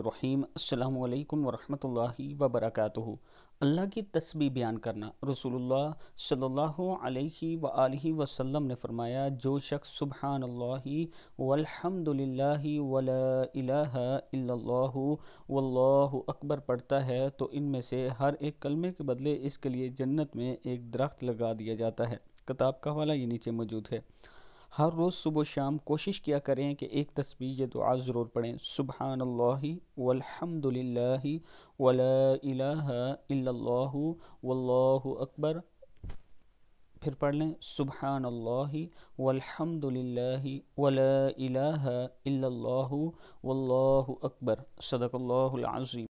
الرحیم السلام علیکم ورحمۃ اللہ وبرکاتہ اللہ کی تسبیح بیان کرنا رسول اللہ صلی اللہ علیہ وآلہ وسلم نے فرمایا جو شخص سبحان اللہ والحمد للہ ولا الہ الا اللہ واللہ اکبر پڑھتا ہے تو ان میں سے ہر ایک کلمے کے بدلے اس کے لیے جنت میں ایک درخت لگا دیا جاتا ہے کتاب کا حوالہ یہ نیچے موجود ہے ہر روز صبح و شام کوشش کیا کریں کہ ایک تسبیح یہ دعا ضرور پڑھیں سبحان اللہ والحمد للہ ولا الہ الا اللہ واللہ اکبر پھر پڑھ لیں سبحان اللہ والحمد للہ ولا الہ الا اللہ واللہ اکبر صدق اللہ العظیم